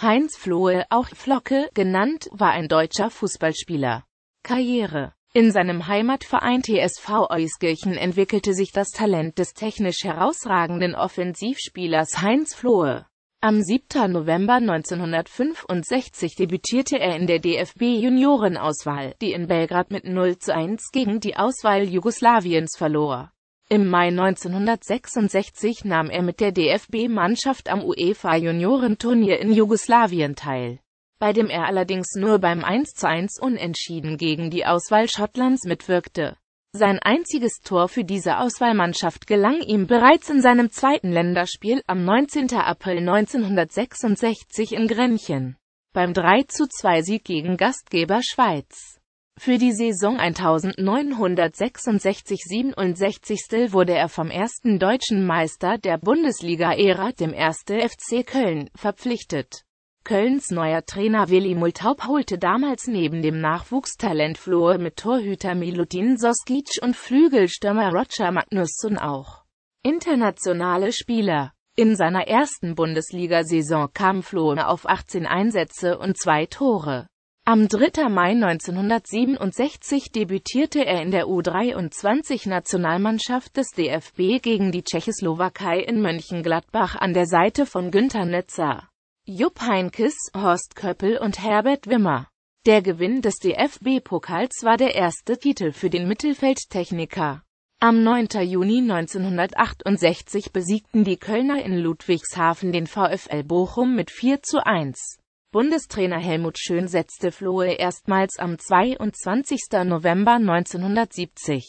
Heinz Flohe, auch Flocke genannt, war ein deutscher Fußballspieler. Karriere in seinem Heimatverein TSV Euskirchen entwickelte sich das Talent des technisch herausragenden Offensivspielers Heinz Flohe. Am 7. November 1965 debütierte er in der DFB-Juniorenauswahl, die in Belgrad mit 0 zu 1 gegen die Auswahl Jugoslawiens verlor. Im Mai 1966 nahm er mit der DFB-Mannschaft am UEFA-Juniorenturnier in Jugoslawien teil, bei dem er allerdings nur beim 1 zu 1 unentschieden gegen die Auswahl Schottlands mitwirkte. Sein einziges Tor für diese Auswahlmannschaft gelang ihm bereits in seinem zweiten Länderspiel am 19. April 1966 in Grenchen, beim 3 zu 2 sieg gegen Gastgeber Schweiz. Für die Saison 1966-67 wurde er vom ersten deutschen Meister der Bundesliga-Ära, dem 1. FC Köln, verpflichtet. Kölns neuer Trainer Willi Multaub holte damals neben dem Nachwuchstalent Flohe mit Torhüter Milutin Soskic und Flügelstürmer Roger Magnusson auch internationale Spieler. In seiner ersten Bundesliga-Saison kam Flohe auf 18 Einsätze und zwei Tore. Am 3. Mai 1967 debütierte er in der U23-Nationalmannschaft des DFB gegen die Tschechoslowakei in Mönchengladbach an der Seite von Günter Netzer, Jupp Heinkes, Horst Köppel und Herbert Wimmer. Der Gewinn des DFB-Pokals war der erste Titel für den Mittelfeldtechniker. Am 9. Juni 1968 besiegten die Kölner in Ludwigshafen den VfL Bochum mit 4 zu 1. Bundestrainer Helmut Schön setzte Flohe erstmals am 22. November 1970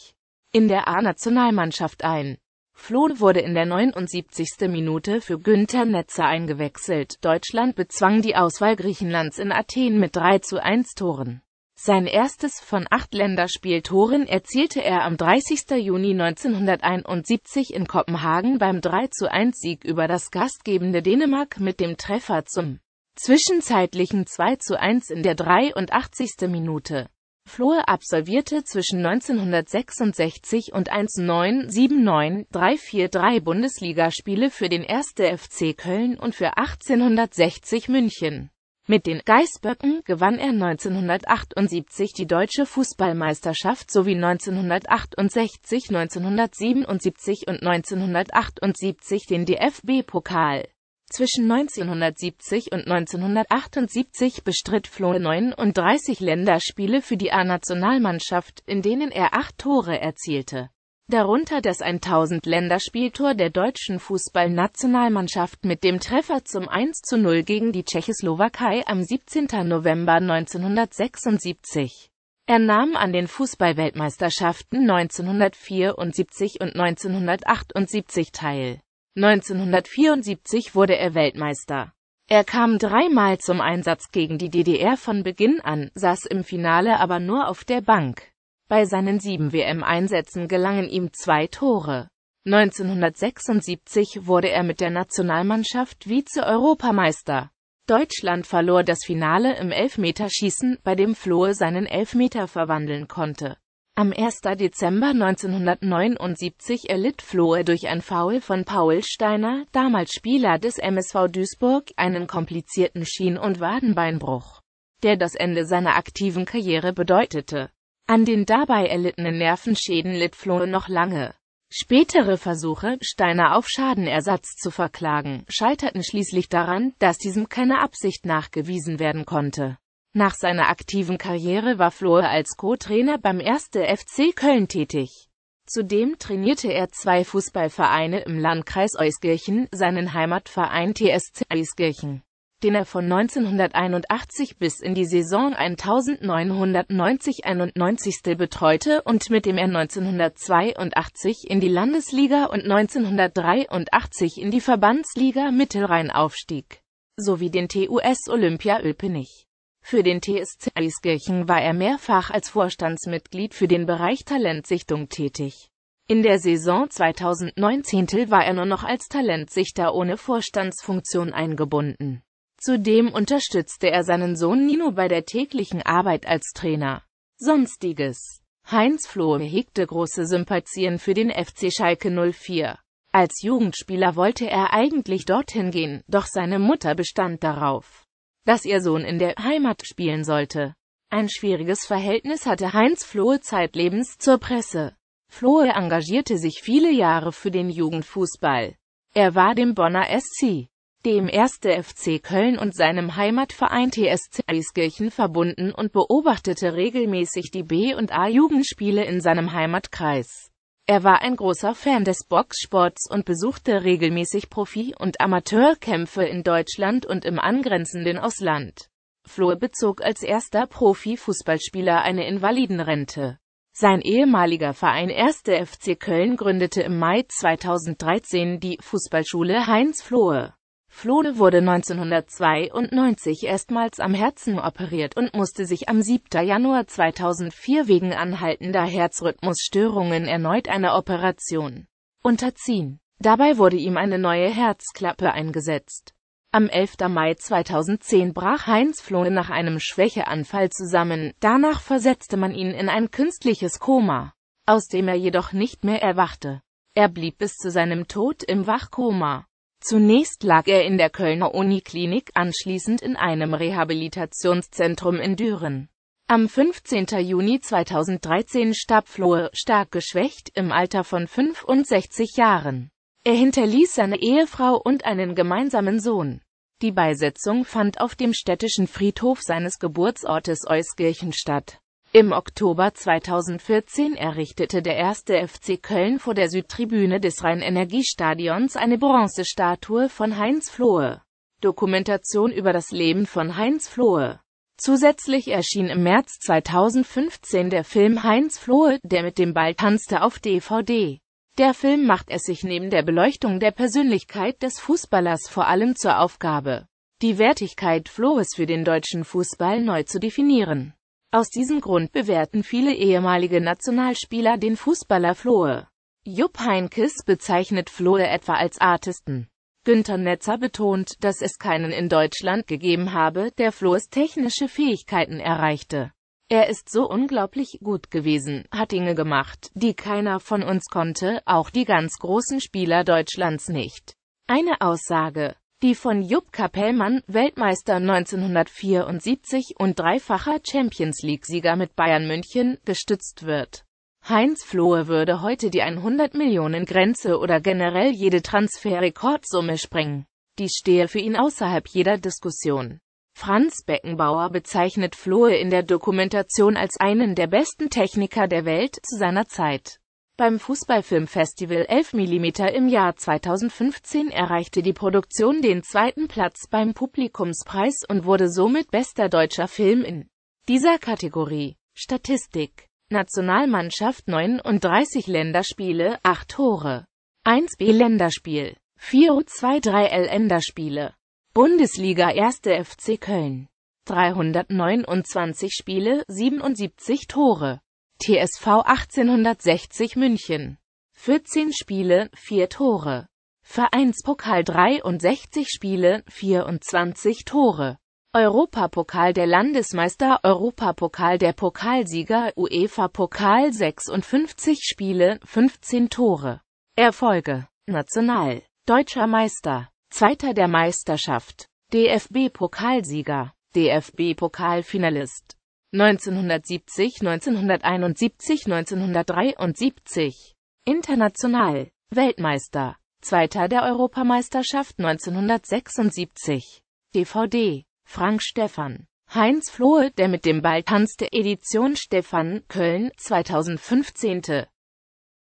in der A-Nationalmannschaft ein. Floh wurde in der 79. Minute für Günther Netzer eingewechselt. Deutschland bezwang die Auswahl Griechenlands in Athen mit 3 zu 1 Toren. Sein erstes von acht Länderspieltoren erzielte er am 30. Juni 1971 in Kopenhagen beim 3 zu 1 Sieg über das gastgebende Dänemark mit dem Treffer zum zwischenzeitlichen 2 zu 1 in der 83. Minute. Flohe absolvierte zwischen 1966 und 1979-343 Bundesligaspiele für den 1. FC Köln und für 1860 München. Mit den Geißböcken gewann er 1978 die deutsche Fußballmeisterschaft sowie 1968, 1977 und 1978 den DFB-Pokal. Zwischen 1970 und 1978 bestritt Flo 39 Länderspiele für die A-Nationalmannschaft, in denen er acht Tore erzielte. Darunter das 1000 Länderspieltor der deutschen Fußballnationalmannschaft mit dem Treffer zum 1 zu 0 gegen die Tschechoslowakei am 17. November 1976. Er nahm an den Fußballweltmeisterschaften 1974 und 1978 teil. 1974 wurde er Weltmeister. Er kam dreimal zum Einsatz gegen die DDR von Beginn an, saß im Finale aber nur auf der Bank. Bei seinen sieben WM-Einsätzen gelangen ihm zwei Tore. 1976 wurde er mit der Nationalmannschaft Vize-Europameister. Deutschland verlor das Finale im Elfmeterschießen, bei dem Flohe seinen Elfmeter verwandeln konnte. Am 1. Dezember 1979 erlitt Flohe durch ein Foul von Paul Steiner, damals Spieler des MSV Duisburg, einen komplizierten Schien- und Wadenbeinbruch, der das Ende seiner aktiven Karriere bedeutete. An den dabei erlittenen Nervenschäden litt Flohe noch lange. Spätere Versuche, Steiner auf Schadenersatz zu verklagen, scheiterten schließlich daran, dass diesem keine Absicht nachgewiesen werden konnte. Nach seiner aktiven Karriere war Flor als Co-Trainer beim 1. FC Köln tätig. Zudem trainierte er zwei Fußballvereine im Landkreis Euskirchen, seinen Heimatverein TSC Euskirchen, den er von 1981 bis in die Saison 1990-91 betreute und mit dem er 1982 in die Landesliga und 1983 in die Verbandsliga Mittelrhein aufstieg, sowie den TUS Olympia Ölpenich. Für den TSC Eiskirchen war er mehrfach als Vorstandsmitglied für den Bereich Talentsichtung tätig. In der Saison 2019 war er nur noch als Talentsichter ohne Vorstandsfunktion eingebunden. Zudem unterstützte er seinen Sohn Nino bei der täglichen Arbeit als Trainer. Sonstiges Heinz Flohe hegte große Sympathien für den FC Schalke 04. Als Jugendspieler wollte er eigentlich dorthin gehen, doch seine Mutter bestand darauf dass ihr Sohn in der Heimat spielen sollte. Ein schwieriges Verhältnis hatte Heinz Flohe zeitlebens zur Presse. Flohe engagierte sich viele Jahre für den Jugendfußball. Er war dem Bonner SC, dem 1. FC Köln und seinem Heimatverein TSC Eiskirchen verbunden und beobachtete regelmäßig die B- und A-Jugendspiele in seinem Heimatkreis. Er war ein großer Fan des Boxsports und besuchte regelmäßig Profi- und Amateurkämpfe in Deutschland und im angrenzenden Ausland. Flohe bezog als erster Profi-Fußballspieler eine Invalidenrente. Sein ehemaliger Verein 1. FC Köln gründete im Mai 2013 die Fußballschule Heinz Flohe. Flone wurde 1992 erstmals am Herzen operiert und musste sich am 7. Januar 2004 wegen anhaltender Herzrhythmusstörungen erneut einer Operation unterziehen. Dabei wurde ihm eine neue Herzklappe eingesetzt. Am 11. Mai 2010 brach Heinz Flohe nach einem Schwächeanfall zusammen, danach versetzte man ihn in ein künstliches Koma, aus dem er jedoch nicht mehr erwachte. Er blieb bis zu seinem Tod im Wachkoma. Zunächst lag er in der Kölner Uniklinik, anschließend in einem Rehabilitationszentrum in Düren. Am 15. Juni 2013 starb Flohe, stark geschwächt, im Alter von 65 Jahren. Er hinterließ seine Ehefrau und einen gemeinsamen Sohn. Die Beisetzung fand auf dem städtischen Friedhof seines Geburtsortes Euskirchen statt. Im Oktober 2014 errichtete der erste FC Köln vor der Südtribüne des Rhein-Energiestadions eine Bronzestatue von Heinz Flohe. Dokumentation über das Leben von Heinz Flohe. Zusätzlich erschien im März 2015 der Film Heinz Flohe, der mit dem Ball tanzte auf DVD. Der Film macht es sich neben der Beleuchtung der Persönlichkeit des Fußballers vor allem zur Aufgabe, die Wertigkeit Flohes für den deutschen Fußball neu zu definieren. Aus diesem Grund bewerten viele ehemalige Nationalspieler den Fußballer Flohe. Jupp Heinkes bezeichnet Flohe etwa als Artisten. Günter Netzer betont, dass es keinen in Deutschland gegeben habe, der Flohes technische Fähigkeiten erreichte. Er ist so unglaublich gut gewesen, hat Dinge gemacht, die keiner von uns konnte, auch die ganz großen Spieler Deutschlands nicht. Eine Aussage die von Jupp Kapellmann, Weltmeister 1974 und dreifacher Champions League-Sieger mit Bayern München, gestützt wird. Heinz Flohe würde heute die 100-Millionen-Grenze oder generell jede Transferrekordsumme sprengen. Die stehe für ihn außerhalb jeder Diskussion. Franz Beckenbauer bezeichnet Flohe in der Dokumentation als einen der besten Techniker der Welt zu seiner Zeit. Beim Fußballfilmfestival 11 mm im Jahr 2015 erreichte die Produktion den zweiten Platz beim Publikumspreis und wurde somit bester deutscher Film in dieser Kategorie. Statistik Nationalmannschaft 39 Länderspiele, 8 Tore. 1b Länderspiel, 4 u 23 Länderspiele. Bundesliga 1. FC Köln. 329 Spiele, 77 Tore. TSV 1860 München. 14 Spiele, 4 Tore. Vereinspokal 63 Spiele, 24 Tore. Europapokal der Landesmeister, Europapokal der Pokalsieger, UEFA-Pokal 56 Spiele, 15 Tore. Erfolge. National. Deutscher Meister. Zweiter der Meisterschaft. DFB-Pokalsieger. DFB-Pokalfinalist. 1970, 1971, 1973. International. Weltmeister. Zweiter der Europameisterschaft 1976. DVD. Frank Stephan. Heinz Flohe, der mit dem Ball tanzte, Edition Stephan, Köln, 2015.